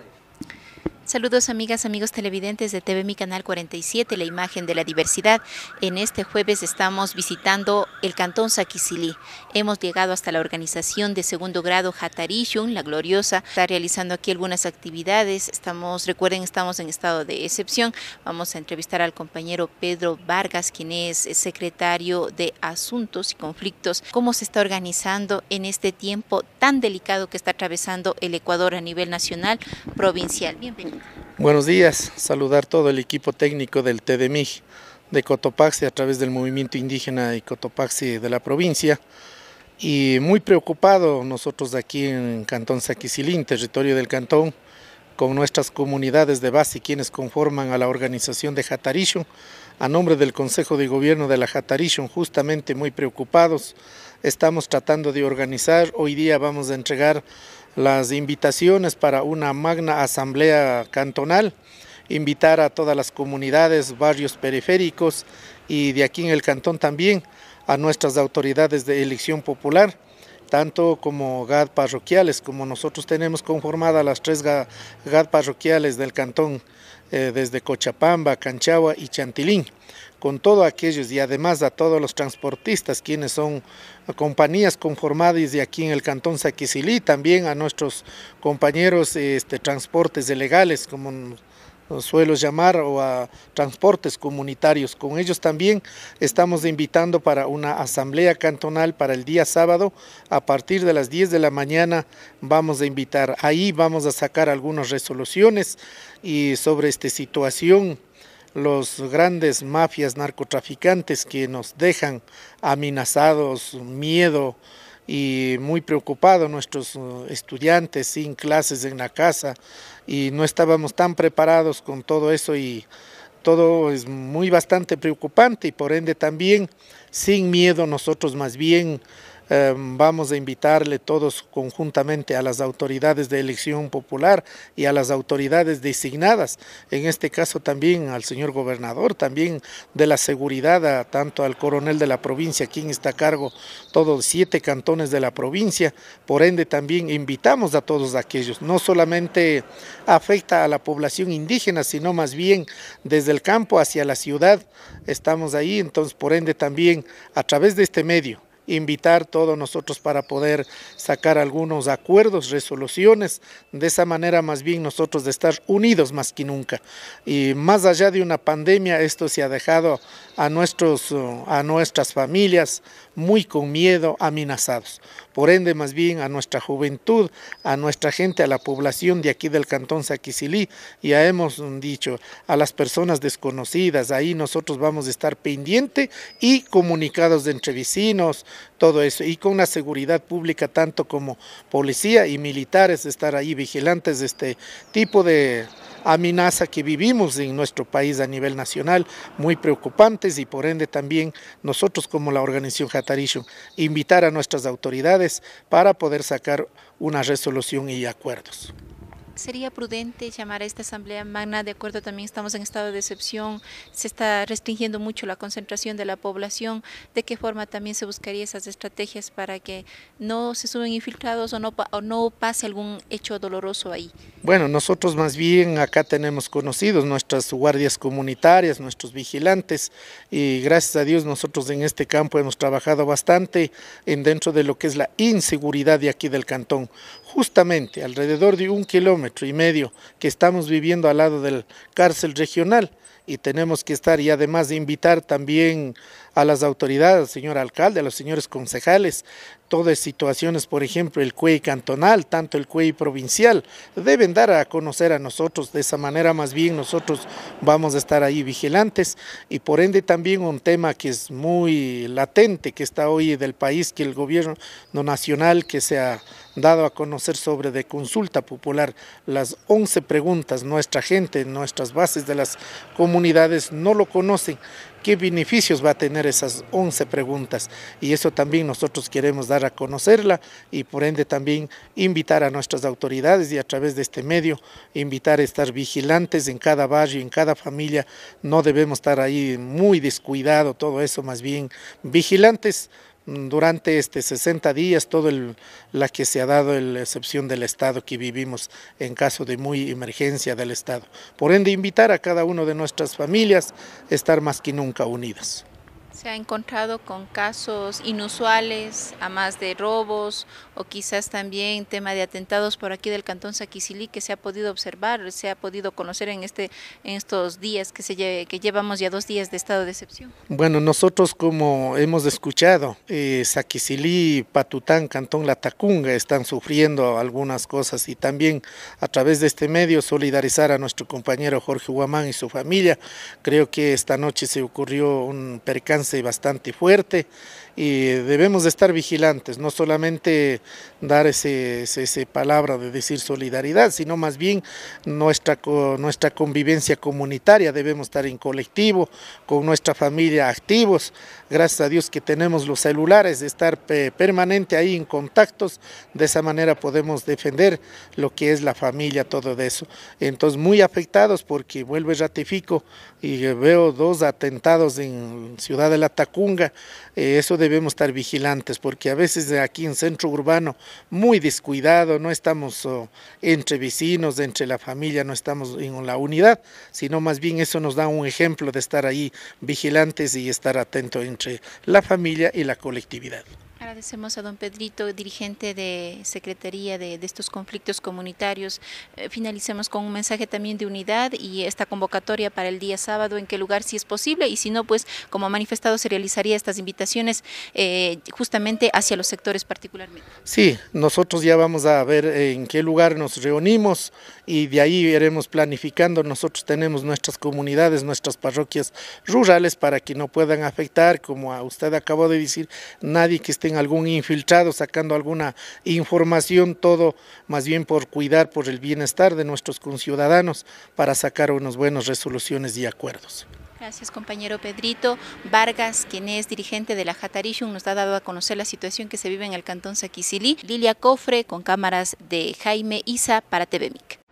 explanation. Saludos amigas, amigos televidentes de TV Mi Canal 47, la imagen de la diversidad. En este jueves estamos visitando el Cantón Saquicilí. Hemos llegado hasta la organización de segundo grado Hatarishun, La Gloriosa. Está realizando aquí algunas actividades. Estamos, recuerden, estamos en estado de excepción. Vamos a entrevistar al compañero Pedro Vargas, quien es secretario de Asuntos y Conflictos. ¿Cómo se está organizando en este tiempo tan delicado que está atravesando el Ecuador a nivel nacional, provincial? Bienvenido. Buenos días, saludar todo el equipo técnico del TDMIG de Cotopaxi a través del movimiento indígena y Cotopaxi de la provincia y muy preocupados nosotros aquí en Cantón Saquicilín, territorio del Cantón, con nuestras comunidades de base quienes conforman a la organización de Jatarishun, a nombre del Consejo de Gobierno de la Jatarishun, justamente muy preocupados, estamos tratando de organizar, hoy día vamos a entregar las invitaciones para una magna asamblea cantonal, invitar a todas las comunidades, barrios periféricos y de aquí en el cantón también a nuestras autoridades de elección popular, tanto como GAD parroquiales, como nosotros tenemos conformadas las tres GAD parroquiales del cantón, eh, desde Cochapamba, Canchagua y Chantilín con todos aquellos y además a todos los transportistas, quienes son compañías conformadas de aquí en el Cantón Saquisilí, también a nuestros compañeros este, transportes de legales, como suelo llamar, o a transportes comunitarios. Con ellos también estamos invitando para una asamblea cantonal para el día sábado. A partir de las 10 de la mañana vamos a invitar. Ahí vamos a sacar algunas resoluciones y sobre esta situación los grandes mafias narcotraficantes que nos dejan amenazados, miedo y muy preocupados nuestros uh, estudiantes sin clases en la casa y no estábamos tan preparados con todo eso y todo es muy bastante preocupante y por ende también sin miedo nosotros más bien Em, vamos a invitarle todos conjuntamente a las autoridades de elección popular y a las autoridades designadas, en este caso también al señor gobernador, también de la seguridad, a, tanto al coronel de la provincia, quien está a cargo todos siete cantones de la provincia, por ende también invitamos a todos aquellos, no solamente afecta a la población indígena, sino más bien desde el campo hacia la ciudad, estamos ahí, entonces por ende también a través de este medio invitar todos nosotros para poder sacar algunos acuerdos, resoluciones, de esa manera más bien nosotros de estar unidos más que nunca. Y más allá de una pandemia, esto se ha dejado a, uh, a nuestras familias muy con miedo, amenazados por ende más bien a nuestra juventud, a nuestra gente, a la población de aquí del cantón Saquisilí, ya hemos dicho, a las personas desconocidas, ahí nosotros vamos a estar pendiente y comunicados entre vecinos, todo eso, y con una seguridad pública, tanto como policía y militares, estar ahí vigilantes de este tipo de amenaza que vivimos en nuestro país a nivel nacional, muy preocupantes y por ende también nosotros como la organización Hatarishun, invitar a nuestras autoridades para poder sacar una resolución y acuerdos sería prudente llamar a esta Asamblea Magna, de acuerdo también estamos en estado de excepción, se está restringiendo mucho la concentración de la población, de qué forma también se buscaría esas estrategias para que no se suben infiltrados o no, o no pase algún hecho doloroso ahí. Bueno, nosotros más bien acá tenemos conocidos nuestras guardias comunitarias, nuestros vigilantes y gracias a Dios nosotros en este campo hemos trabajado bastante en dentro de lo que es la inseguridad de aquí del cantón justamente alrededor de un kilómetro y medio que estamos viviendo al lado del cárcel regional y tenemos que estar y además de invitar también a las autoridades, al señor alcalde, a los señores concejales, Todas situaciones, por ejemplo, el CUEI cantonal, tanto el CUEI provincial, deben dar a conocer a nosotros. De esa manera, más bien, nosotros vamos a estar ahí vigilantes. Y por ende, también un tema que es muy latente, que está hoy del país, que el gobierno nacional que se ha dado a conocer sobre de consulta popular las 11 preguntas, nuestra gente, nuestras bases de las comunidades no lo conocen qué beneficios va a tener esas 11 preguntas. Y eso también nosotros queremos dar a conocerla y por ende también invitar a nuestras autoridades y a través de este medio, invitar a estar vigilantes en cada barrio, en cada familia. No debemos estar ahí muy descuidado, todo eso, más bien vigilantes durante este 60 días, todo la que se ha dado la excepción del Estado que vivimos en caso de muy emergencia del Estado. Por ende, invitar a cada una de nuestras familias a estar más que nunca unidas se ha encontrado con casos inusuales, a más de robos o quizás también tema de atentados por aquí del cantón Saquisilí que se ha podido observar, se ha podido conocer en este en estos días que se lleve, que llevamos ya dos días de estado de excepción. Bueno, nosotros como hemos escuchado, eh, Patután, cantón Latacunga están sufriendo algunas cosas y también a través de este medio solidarizar a nuestro compañero Jorge Huamán y su familia. Creo que esta noche se ocurrió un percance bastante fuerte y debemos de estar vigilantes, no solamente dar esa palabra de decir solidaridad, sino más bien nuestra, nuestra convivencia comunitaria, debemos estar en colectivo, con nuestra familia activos, gracias a Dios que tenemos los celulares, de estar permanente ahí en contactos, de esa manera podemos defender lo que es la familia, todo eso. Entonces muy afectados porque vuelvo y ratifico y veo dos atentados en Ciudad de la Tacunga, eh, eso debemos estar vigilantes porque a veces aquí en centro urbano muy descuidado, no estamos oh, entre vecinos, entre la familia, no estamos en la unidad, sino más bien eso nos da un ejemplo de estar ahí vigilantes y estar atento entre la familia y la colectividad. Agradecemos a don Pedrito, dirigente de Secretaría de, estos conflictos comunitarios. Eh, Finalicemos con un mensaje también de unidad y esta convocatoria para el día sábado, en qué lugar si es posible y si no, pues como ha manifestado se realizaría estas invitaciones eh, justamente hacia los sectores particularmente. Sí, nosotros ya vamos a ver eh, en qué lugar nos reunimos y de ahí iremos planificando. Nosotros tenemos nuestras comunidades, nuestras parroquias rurales para que no puedan afectar, como a usted acabó de decir, nadie que esté algún infiltrado sacando alguna información, todo más bien por cuidar por el bienestar de nuestros conciudadanos para sacar unas buenas resoluciones y acuerdos. Gracias compañero Pedrito. Vargas, quien es dirigente de la Jatarishun, nos ha dado a conocer la situación que se vive en el cantón Saquicilí. Lilia Cofre con cámaras de Jaime Isa para TVMIC.